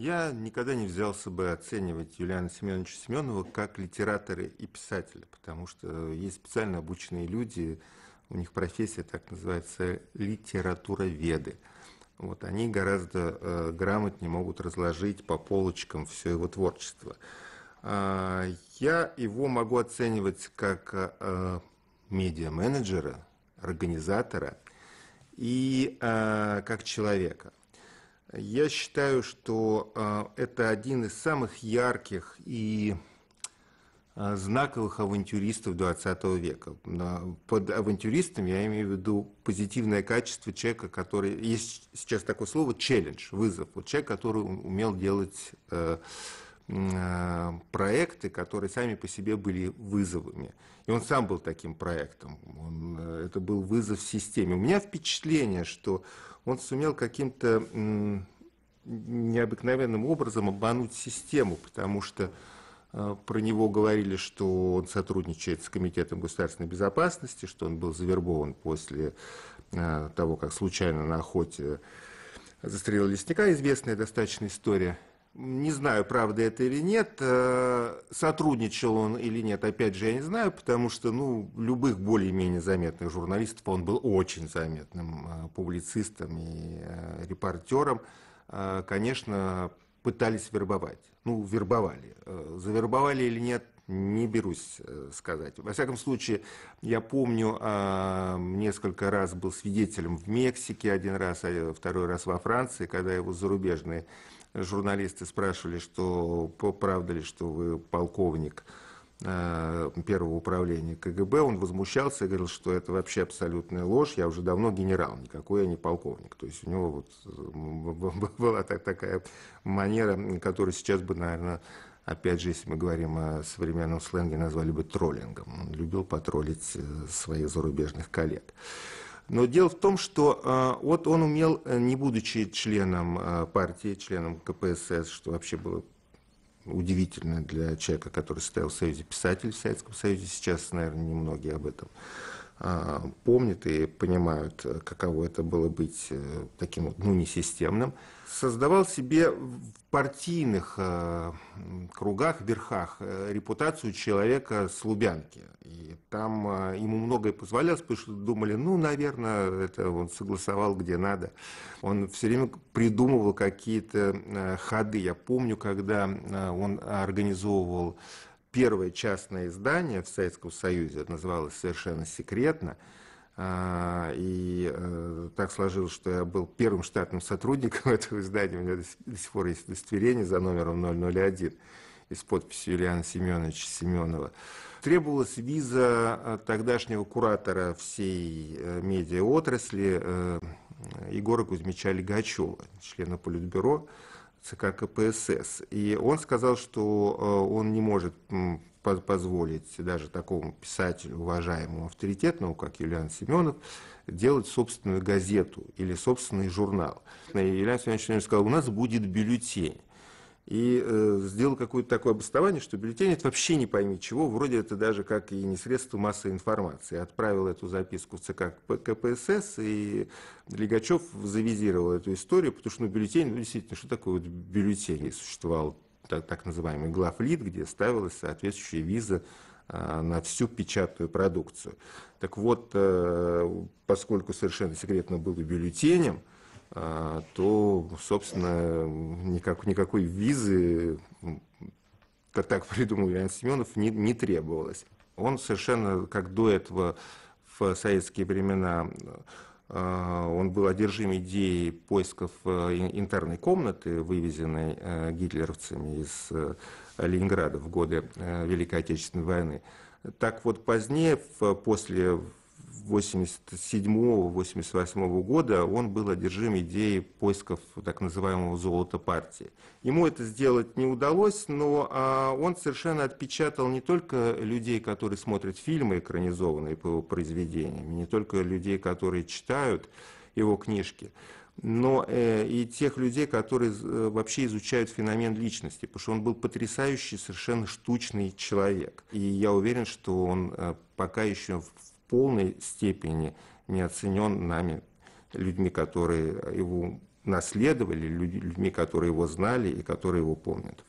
я никогда не взялся бы оценивать Юлиана Семеновича Семенова как литератора и писателя, потому что есть специально обученные люди, у них профессия так называется литературоведы. Вот они гораздо э, грамотнее могут разложить по полочкам все его творчество. А, я его могу оценивать как э, медиа-менеджера, организатора и э, как человека. Я считаю, что а, это один из самых ярких и а, знаковых авантюристов 20 века. Под авантюристом я имею в виду позитивное качество человека, который... Есть сейчас такое слово челлендж, вызов. Вот человек, который умел делать э, Э, проекты, которые сами по себе были вызовами. И он сам был таким проектом. Он, э, это был вызов системе. У меня впечатление, что он сумел каким-то необыкновенным образом обмануть систему, потому что э, про него говорили, что он сотрудничает с Комитетом государственной безопасности, что он был завербован после того, как случайно на охоте застрелил лесника, известная достаточно история – не знаю, правда это или нет, э, сотрудничал он или нет, опять же, я не знаю, потому что, ну, любых более-менее заметных журналистов, он был очень заметным э, публицистом и э, репортером, конечно, пытались вербовать. Ну, вербовали. Завербовали или нет, не берусь э, сказать. Во всяком случае, я помню, а, несколько раз был свидетелем в Мексике, один раз, а, второй раз во Франции, когда его зарубежные журналисты спрашивали, что правда ли, что вы полковник э, первого управления КГБ, он возмущался и говорил, что это вообще абсолютная ложь, я уже давно генерал, никакой я не полковник. То есть у него вот э, была так, такая манера, которая сейчас бы, наверное, опять же, если мы говорим о современном сленге, назвали бы троллингом. Он любил потроллить э, своих зарубежных коллег. Но дело в том, что э, вот он умел, э, не будучи членом партии, членом КПСС, что вообще было удивительно для человека, который стоял в Союзе писателей в Советском Союзе, сейчас, наверное, немногие об этом а, помнят и понимают, каково это было быть э, таким, ну, несистемным, создавал себе в партийных э, кругах, верхах э, репутацию человека с Лубянки. И там ему многое позволялось, потому что думали, ну, наверное, это он согласовал где надо. Он все время придумывал какие-то ходы. Я помню, когда он организовывал первое частное издание в Советском Союзе, это называлось совершенно секретно, а, и э, так сложилось, что я был первым штатным сотрудником этого издания. У меня до сих, пор есть удостоверение за номером 001 и с подписью Ильяна Семеновича Семенова. Требовалась виза э, тогдашнего куратора всей э, медиаотрасли Егора Кузьмича Легачева, члена Политбюро, ЦК КПСС. И он сказал, что э, он не может позволить даже такому писателю, уважаемому, авторитетному, как Юлиан Семенов, делать собственную газету или собственный журнал. И Юлиан Семенович сказал, у нас будет бюллетень и э, сделал какое-то такое обоснование, что бюллетень это вообще не пойми чего, вроде это даже как и не средство массовой информации. Отправил эту записку в ЦК КПСС, и Лигачев завизировал эту историю, потому что ну, бюллетень, ну действительно, что такое вот бюллетень? Существовал так, так называемый главлит, где ставилась соответствующая виза а, на всю печатную продукцию. Так вот, э, поскольку совершенно секретно было бюллетенем, а, то, собственно, никак, никакой визы, как так придумал Леонид Семенов, не, не требовалось. Он совершенно, как до этого в советские времена, а, он был одержим идеей поисков э, интерной комнаты, вывезенной э, гитлеровцами из э, Ленинграда в годы Великой Отечественной войны. Так вот позднее, после 87-88 года он был одержим идеей поисков так называемого золота партии. Ему это сделать не удалось, но а, он совершенно отпечатал не только людей, которые смотрят фильмы, экранизованные по его произведениям, не только людей, которые читают его книжки, но э, и тех людей, которые э, вообще изучают феномен личности, потому что он был потрясающий, совершенно штучный человек. И я уверен, что он э, пока еще в полной степени не оценен нами, людьми, которые его наследовали, людьми, которые его знали и которые его помнят.